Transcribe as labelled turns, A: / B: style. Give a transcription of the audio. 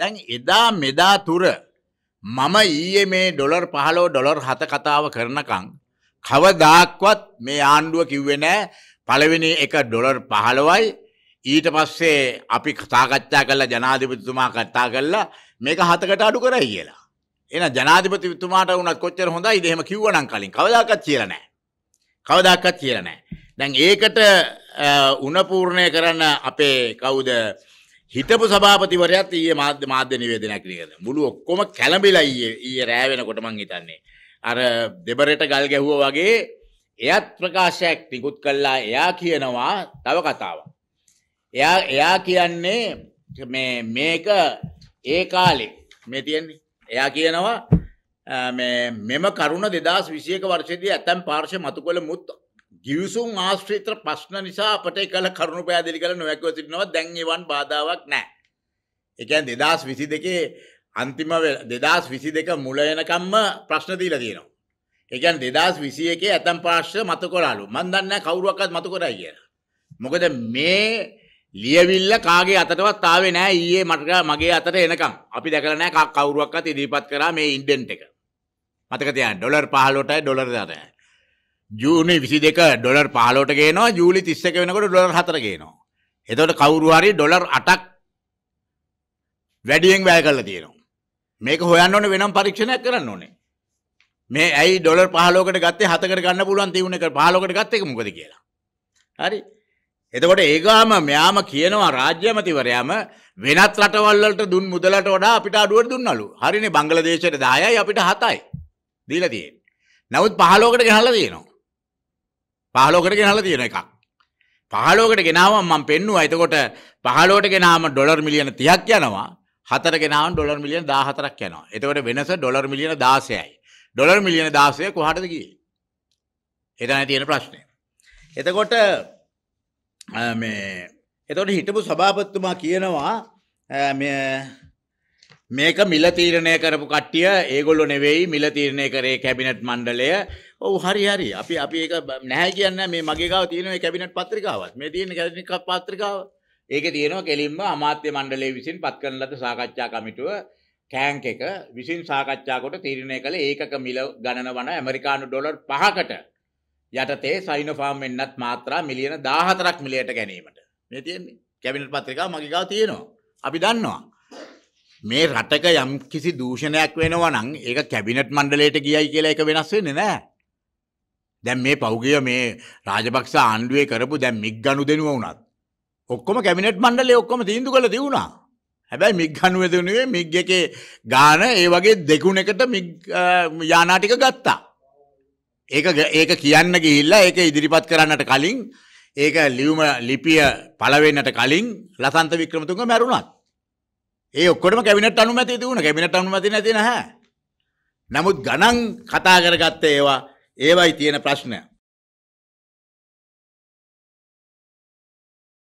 A: දැන් එදා මෙදා තුර මම ඊයේ මේ ඩොලර් පහලෝ ඩොලර් හත කතාව කරනකං කවදාක්වත් මේ ආණ්ඩුව කිව්වේ නෑ පළවෙනි එක ඩොලර් පහළොවයි ඊට පස්සේ අපි කතාකච්ඡා කළ ජනාධිපතිතුමා කත්තා කල්ලා මේක හතකට අඩු කරයි කියලා. එන ජනාධිපතිතුමාට වුණත් කොච්චර හොඳයි දෙහෙම කිව්වනම් කලින් කවදාකත් කියලා නෑ. කවදාකත් කියලා නෑ. දැන් ඒකට උනපූර්ණය කරන්න අපේ කවුද හිටපු සභාපතිවරයත් ඒ මාධ්‍ය මාධ්‍ය නිවේදනයක් නිකද මුළු ඔක්කොම කැළඹිලා ඊයේ ඊයේ රෑ වෙනකොට මං හිතන්නේ අර දෙබරට ගල් ගැහුවා වගේ එයත් ප්‍රකාශයක් නිකුත් කළා එයා කියනවා තව කතාවක් එයා එයා කියන්නේ මේ මේක ඒ කාලේ මේ තියෙන්නේ එයා කියනවා මේ මෙම කරුණ 2021 වර්ෂයේදී ඇතම් පාර්ශ්ව මතු කළ මුත් ගිවිසුම් ආශ්‍රිත ප්‍රශ්න නිසා අපට කළ කරුණු පෑදිලි කළ නොවැකව සිටිනවා දැන් එවන් බාධාවක් නෑ. එකන් දෙදස් විසි දෙකේ අන්තිම දෙදස් විසි දෙක මුලයනකම්ම ප්‍රශ්න දීල තියෙනවා. එකන් දෙදස් විසිය එකේ ඇතම් පාශ්‍ය මතකොරාලු මන්දන්න කවුරුවක්ත් මතකොරයි කිය. මොකද මේ ලියවිල්ල කාගේ අතටවත් තාවේ නෑ ඒ මටක මගේ අතට එනකම් අපි දැකලනෑ කවුරුවක්ත් ඉදිරිපත් කරා මේ ඉන්ඩෙන්ට් එක. මතකතියන් ඩොලර් පහලොටයි ඩොලර් දරෑ. ජූනි විසි දෙක ඩොලර් පාලෝට ගේනවා ජූලි තිස්සක වෙනකොට ඩොලර් හතර ගේනවා. එතවට කවුරුහරි ඩොලර් අටක් වැඩියෙන් වැය කරලා තියෙනවා. මේක හොයන්න ඕනේ වෙනම් පරීක්ෂණයක් කරන්න ඕනේ. මේ ඇයි ඩොලර් 15කට ගත්තේ 7කට ගන්න පුළුවන් තියුණ එක 15කට ගත්ත එක මොකද කියලා. හරි. එතකොට ඒගාම මෙයාම කියනවා රාජ්‍යමතිවරයාම වෙනත් රටවල් වලට දුන් මුදලට වඩා අපිට අඩුවට දුන්නලු. හරිනේ බංගලාදේශයට 10යි අපිට 7යි දීලා තියෙන්නේ. නමුත් 15කට ගහලා තියෙනවා. 15කට ගෙනහලා තියෙන එකක්. 15කට ගෙනාවම මම පෙන්නුවා. එතකොට 15ට ගෙනාම ඩොලර් මිලියන 30ක් යනවා. 4ට ගෙනාවම ඩොලර් මිලියන 14ක් යනවා. එතකොට වෙනස ඩොලර් මිලියන 16යි. ඩොලර් මිලියන 16 කොහටද ගියේ? එතනයි තියෙන ප්‍රශ්නේ. එතකොට මේ එතකොට හිටපු සභාපතිතුමා කියනවා මේ මේක මිල තීරණය කරපු කට්ටිය ඒගොල්ලො නෙවෙයි මිල තීරණය කරේ කැබිනට් මණ්ඩලය ඔහු හරි හරි අපි අපි ඒක නැහැ කියන්න මේ මගේකාව තියෙනවා කැබිනට් පත්‍රිකාවත් මේ තියෙන කැබිනට් පත්‍රිකාව ඒක තියෙනවා කෙලින්ම අමාත්‍ය මණ්ඩලය විසින් පත් කරන ලද සාකච්ඡා කමිටුව කෑන්ක් එක විසින් සාකච්ඡා කොට තීරණය කළ ඒකක මිල ගණන වන ඇමරිකානු ඩොලර් පහකට යටතේ සයිනෝෆාම් වෙන්නත් මාත්‍රා මිලියන 14ක් මිලියට ගැනීමට මේ තියෙන්නේ කැබිනට් පත්‍රිකාව මගේකාව තියෙනවා අපි දන්නවා මේ රටක යම් කිසි දූෂණයක් වෙනවා නම් ඒක කැබිනට් මණ්ඩලයට ගියයි කියලා ඒක වෙනස් වෙන්නේ නැහැ. දැන් මේ පහුගිය මේ රාජපක්ෂ ආණ්ඩුවේ කරපු දැන් මිග් ගනුදෙනුව වුණත් ඔක්කොම කැබිනට් මණ්ඩලය ඔක්කොම තීන්දුව කළා තියුණා. හැබැයි මිග් ගනුදෙනුවේ මිග් එකේ ගාන ඒ වගේ දෙකුණකට මිග් යානා ටික ගත්තා. ඒක ඒක කියන්න ගිහිල්ලා ඒක ඉදිරිපත් කරන්නට කලින් ඒක ලියුම ලිපිය පළවෙන්නට කලින් ලසන්ත වික්‍රමතුංග මැරුණා. ඒ ඔක්කොටම කැබිනට් අනුමැතිය තිබුණා. කැබිනට් අනුමැතිය නැති නැහැ. නමුත් ගණන් කතා කරගත්තේ ඒවා ඒවයි තියෙන ප්‍රශ්නය.